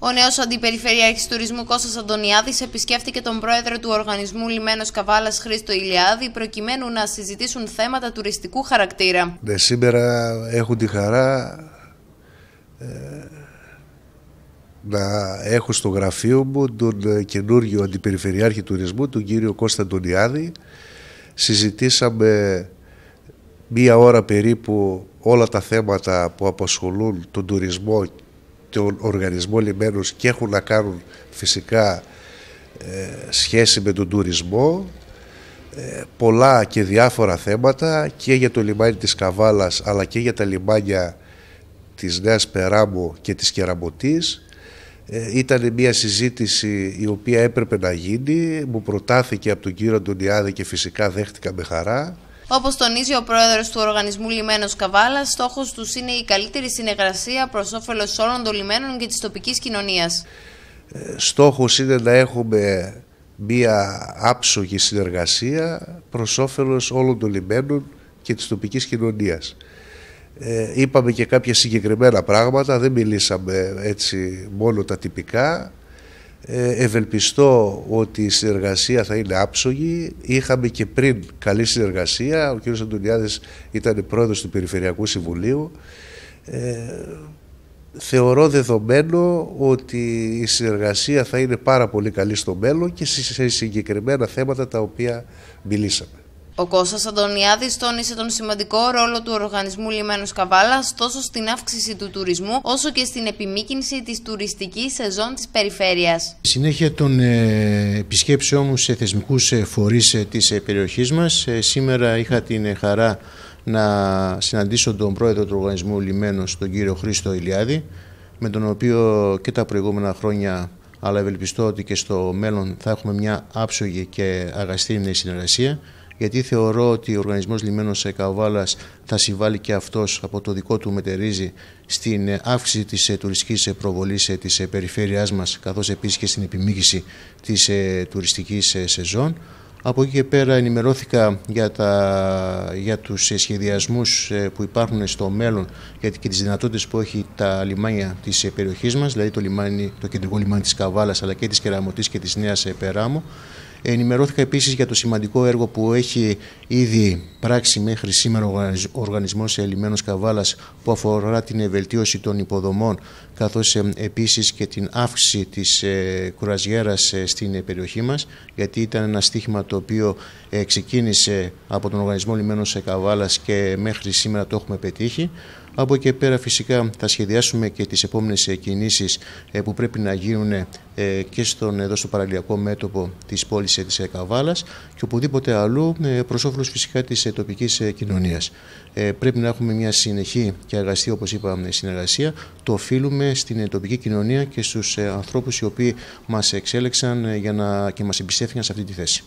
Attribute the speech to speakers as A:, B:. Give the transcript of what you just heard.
A: Ο νέος Αντιπεριφερειάρχη Τουρισμού Κώστας Αντωνιάδης επισκέφθηκε τον πρόεδρο του Οργανισμού Λιμένος Καβάλας Χρήστο Ηλιάδη προκειμένου να συζητήσουν θέματα τουριστικού χαρακτήρα.
B: Ε, σήμερα έχουν τη χαρά ε, να έχω στο γραφείο μου τον ε, καινούργιο Αντιπεριφερειάρχη Τουρισμού, τον κύριο Κώστα Αντωνιάδη. Συζητήσαμε μία ώρα περίπου όλα τα θέματα που απασχολούν τον τουρισμό τον οργανισμό λιμένους και έχουν να κάνουν φυσικά ε, σχέση με τον τουρισμό ε, πολλά και διάφορα θέματα και για το λιμάνι της Καβάλας αλλά και για τα λιμάνια της Νέας Περάμου και της Κεραμποτής ε, ήταν μια συζήτηση η οποία έπρεπε να γίνει μου προτάθηκε από τον κύριο Αντωνιάδη και φυσικά δέχτηκα με χαρά
A: Όπως τονίζει ο πρόεδρος του οργανισμού Λιμένος Καβάλας, στόχος τους είναι η καλύτερη συνεργασία προς όφελος όλων των λιμένων και της τοπικής κοινωνίας.
B: Ε, στόχος είναι να έχουμε μία άψογη συνεργασία προς όφελος όλων των λιμένων και της τοπικής κοινωνίας. Ε, είπαμε και κάποια συγκεκριμένα πράγματα, δεν μιλήσαμε έτσι μόνο τα τυπικά. Ε, ευελπιστώ ότι η συνεργασία θα είναι άψογη. Είχαμε και πριν καλή συνεργασία. Ο κ. Αντωνιάδης ήταν πρόεδρος του Περιφερειακού Συμβουλίου. Ε, θεωρώ δεδομένο ότι η συνεργασία θα είναι πάρα πολύ καλή στο μέλλον και σε συγκεκριμένα θέματα τα οποία μιλήσαμε.
A: Ο Κώστας Αντωνιάδης τόνισε τον σημαντικό ρόλο του οργανισμού Λιμένος Καβάλας τόσο στην αύξηση του τουρισμού όσο και στην επιμήκυνση της τουριστικής σεζόν της περιφέρειας.
C: Συνέχεια των ε, επισκέψεών μου σε θεσμικούς ε, φορείς ε, της περιοχής μας. Σήμερα είχα την χαρά να συναντήσω τον πρόεδρο του οργανισμού Λιμένος, τον κύριο Χρήστο Ηλιάδη, με τον οποίο και τα προηγούμενα χρόνια αλλά ευελπιστώ ότι και στο μέλλον θα έχουμε μια άψογη και αγαστή συνεργασία γιατί θεωρώ ότι ο Οργανισμός λιμένος Καβάλα θα συμβάλλει και αυτός από το δικό του μετερίζει στην αύξηση της ε, τουριστικής ε, προβολής ε, της περιφέρειάς μας, καθώς επίσης και στην επιμήκυση της τουριστική σεζόν. Από εκεί και πέρα ενημερώθηκα για, τα, για τους σχεδιασμούς που υπάρχουν στο μέλλον γιατί και τις δυνατότητες που έχει τα λιμάνια της περιοχής μας, δηλαδή το, λιμάνι, το κεντρικό λιμάνι της Καβάλας αλλά και της Κεραμωτής και της Νέας Περάμου. Ενημερώθηκα επίσης για το σημαντικό έργο που έχει ήδη πράξει μέχρι σήμερα ο Οργανισμός Ελλημένος Καβάλας που αφορά την ευελτίωση των υποδομών καθώς επίσης και την αύξηση της ε, κουραζιέρας ε, στην περιοχή μας γιατί ήταν ένα στίχημα το οποίο ε, ξεκίνησε από τον Οργανισμό Ελλημένος Καβάλας και μέχρι σήμερα το έχουμε πετύχει. Από εκεί πέρα φυσικά θα σχεδιάσουμε και τις επόμενες κινήσεις που πρέπει να γίνουν και στον, εδώ στο παραλιακό μέτωπο της πόλης της, ε, της ε, Καβάλας και οπουδήποτε αλλού ε, προς όφελος φυσικά της τοπικής κοινωνίας. Ε, πρέπει να έχουμε μια συνεχή και εργαστή, όπως είπαμε, συνεργασία. Το οφείλουμε στην τοπική κοινωνία και στους ανθρώπους οι οποίοι μας εξέλεξαν για να, και μας εμπιστεύτηκαν σε αυτή τη θέση.